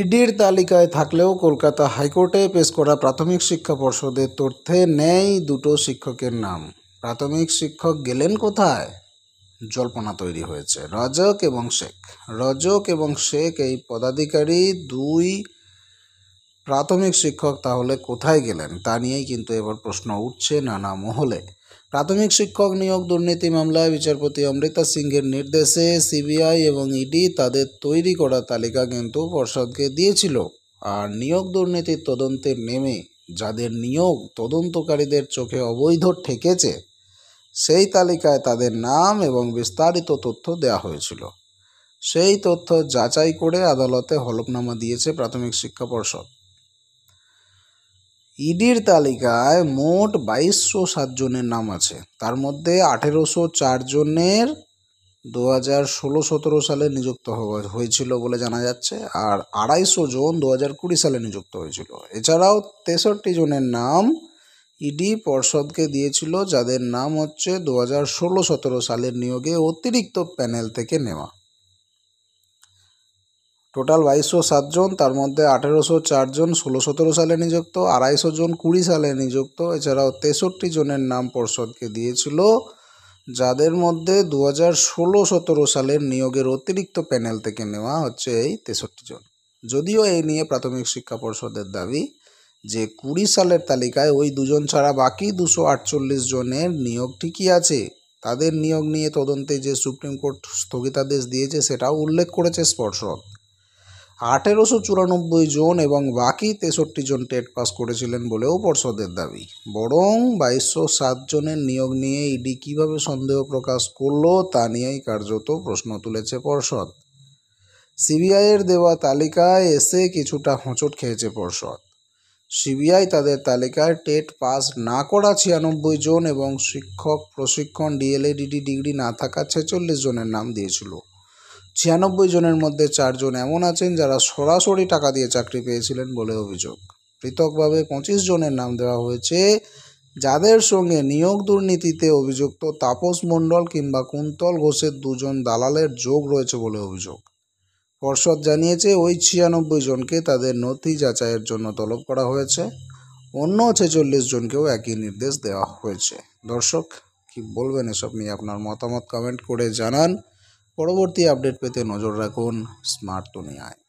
ইডির তালিকায় থাকলেও কলকাতা হাইকোর্টে পেশ করা প্রাথমিক শিক্ষা পর্ষদের তথ্যে নেই দুটো শিক্ষকের নাম প্রাথমিক শিক্ষক গেলেন কোথায় জল্পনা তৈরি হয়েছে রজক এবং শেখ রজক এবং শেখ এই পদাধিকারী দুই প্রাথমিক শিক্ষক তাহলে কোথায় গেলেন তা নিয়েই কিন্তু এবার প্রশ্ন উঠছে নানা মহলে প্রাথমিক শিক্ষক নিয়োগ দুর্নীতি মামলায় বিচারপতি অমৃতা সিংহের নির্দেশে সিবিআই এবং ইডি তাদের তৈরি করা তালিকা কিন্তু পর্ষদকে দিয়েছিল আর নিয়োগ দুর্নীতির তদন্তে নেমে যাদের নিয়োগ তদন্তকারীদের চোখে অবৈধ ঠেকেছে সেই তালিকায় তাদের নাম এবং বিস্তারিত তথ্য দেওয়া হয়েছিল সেই তথ্য যাচাই করে আদালতে হলফনামা দিয়েছে প্রাথমিক শিক্ষা পর্ষদ ইডির তালিকায় মোট বাইশশো সাতজনের নাম আছে তার মধ্যে আঠেরোশো চারজনের দু হাজার ষোলো সতেরো সালে নিযুক্ত হয়েছিল বলে জানা যাচ্ছে আর আড়াইশো জন দু হাজার কুড়ি সালে নিযুক্ত হয়েছিল এছাড়াও তেষট্টি জনের নাম ইডি পর্ষদকে দিয়েছিল যাদের নাম হচ্ছে দু হাজার ষোলো সতেরো সালের নিয়োগে অতিরিক্ত প্যানেল থেকে নেওয়া টোটাল বাইশশো সাতজন তার মধ্যে আঠেরোশো চারজন ষোলো সতেরো সালে নিযুক্ত আড়াইশো জন কুড়ি সালে নিযুক্ত এছাড়াও তেষট্টি জনের নাম পর্ষদকে দিয়েছিল যাদের মধ্যে দু হাজার ষোলো সতেরো সালের নিয়োগের অতিরিক্ত প্যানেল থেকে নেওয়া হচ্ছে এই তেষট্টি জন যদিও এই নিয়ে প্রাথমিক শিক্ষা পর্ষদের দাবি যে কুড়ি সালের তালিকায় ওই দুজন ছাড়া বাকি দুশো আটচল্লিশ জনের নিয়োগ ঠিকই আছে তাদের নিয়োগ নিয়ে তদন্তে যে সুপ্রিম কোর্ট স্থগিতাদেশ দিয়েছে সেটাও উল্লেখ করেছে স্পর্শদ আঠেরোশো চুরানব্বই জন এবং বাকি তেষট্টি জন টেট পাস করেছিলেন বলেও পর্ষদের দাবি বরং বাইশশো সাত জনের নিয়োগ নিয়ে ইডি কিভাবে সন্দেহ প্রকাশ করলো তা নিয়েই কার্যত প্রশ্ন তুলেছে পর্ষদ সিবিআইয়ের দেওয়া তালিকায় এসে কিছুটা হোঁচট খেয়েছে পর্ষদ সিবিআই তাদের তালিকায় টেট পাস না করা ছিয়ানব্বই জন এবং শিক্ষক প্রশিক্ষণ ডিএলএডিডি ডিগ্রি না থাকা ছেচল্লিশ জনের নাম দিয়েছিল ছিয়ানব্বই জনের মধ্যে চারজন এমন আছেন যারা সরাসরি টাকা দিয়ে চাকরি পেয়েছিলেন বলে অভিযোগ পৃথকভাবে পঁচিশ জনের নাম দেওয়া হয়েছে যাদের সঙ্গে নিয়োগ দুর্নীতিতে অভিযুক্ত তাপস মণ্ডল কিংবা কুন্তল ঘোষের দুজন দালালের যোগ রয়েছে বলে অভিযোগ পর্ষদ জানিয়েছে ওই ছিয়ানব্বই জনকে তাদের নথি যাচাইয়ের জন্য তলব করা হয়েছে অন্য ছেচল্লিশ জনকেও একই নির্দেশ দেওয়া হয়েছে দর্শক কি বলবেন এসব নিয়ে আপনার মতামত কমেন্ট করে জানান পরবর্তী আপডেট পেতে নজর রাখুন স্মার্ট দুনিয়ায়